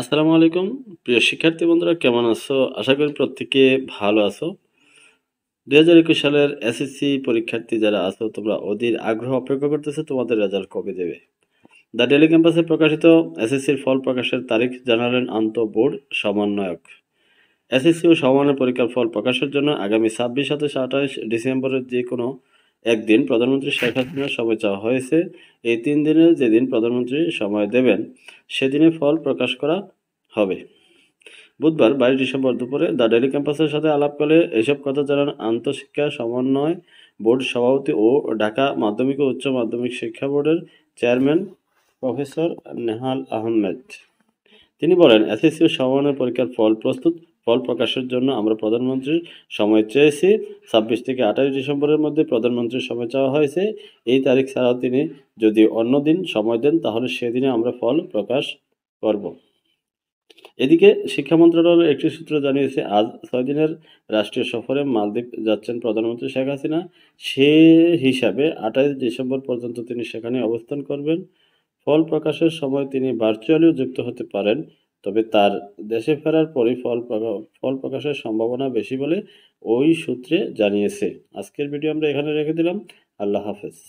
আসসালামু আলাইকুম প্রিয় শিক্ষার্থী বন্ধুরা কেমন আছো আশা করি প্রত্যেকে ভালো আছো দু হাজার একুশ সালের এসএসসি পরীক্ষার্থী যারা আছো তোমরা অধীর আগ্রহ অপেক্ষা করতেছে তোমাদের রেজাল্ট কবে দেবে দ্য ডেলি ক্যাম্পাসে প্রকাশিত এসএসসির ফল প্রকাশের তারিখ জানালেন আন্ত বোর্ড সমন্বয়ক এসএসসি ও সমন্বয় পরীক্ষার ফল প্রকাশের জন্য আগামী ছাব্বিশ সাতাশ আঠাশ ডিসেম্বরের যে কোনো একদিন প্রধানমন্ত্রী শেখ হাসিনার সময় চাওয়া হয়েছে এই তিন দিনের যেদিন প্রধানমন্ত্রী সময় দেবেন সেদিনে ফল প্রকাশ করা হবে বুধবার বাইশ ডিসেম্বর দুপুরে দ্য ডেলি ক্যাম্পাসের সাথে আলাপকালে এসব কথা জানান আন্তঃশিক্ষা সমন্বয় বোর্ড সভাপতি ও ঢাকা মাধ্যমিক ও উচ্চ মাধ্যমিক শিক্ষা বোর্ডের চেয়ারম্যান প্রফেসর নেহাল আহমেদ তিনি বলেন এসএসসি সমন্বয় পরীক্ষার ফল প্রস্তুত ফল প্রকাশের জন্য আমরা প্রধানমন্ত্রীর সময় চেয়েছি ছাব্বিশ থেকে আঠাশ ডিসেম্বরের মধ্যে প্রধানমন্ত্রীর সময় চাওয়া হয়েছে এই তারিখ ছাড়াও তিনি যদি অন্য দিন সময় দেন তাহলে সেদিনে আমরা ফল প্রকাশ করব এদিকে শিক্ষা মন্ত্রণালয়ের একটি সূত্র জানিয়েছে আজ ছয় দিনের রাষ্ট্রীয় সফরে মালদ্বীপ যাচ্ছেন প্রধানমন্ত্রী শেখ হাসিনা সে হিসাবে আঠাশ ডিসেম্বর পর্যন্ত তিনি সেখানে অবস্থান করবেন ফল প্রকাশের সময় তিনি ভার্চুয়ালিও যুক্ত হতে পারেন তবে তার দেশে ফেরার পরে ফল ফল প্রকাশের সম্ভাবনা বেশি বলে ওই সূত্রে জানিয়েছে আজকের ভিডিও আমরা এখানে রেখে দিলাম আল্লাহ হাফেজ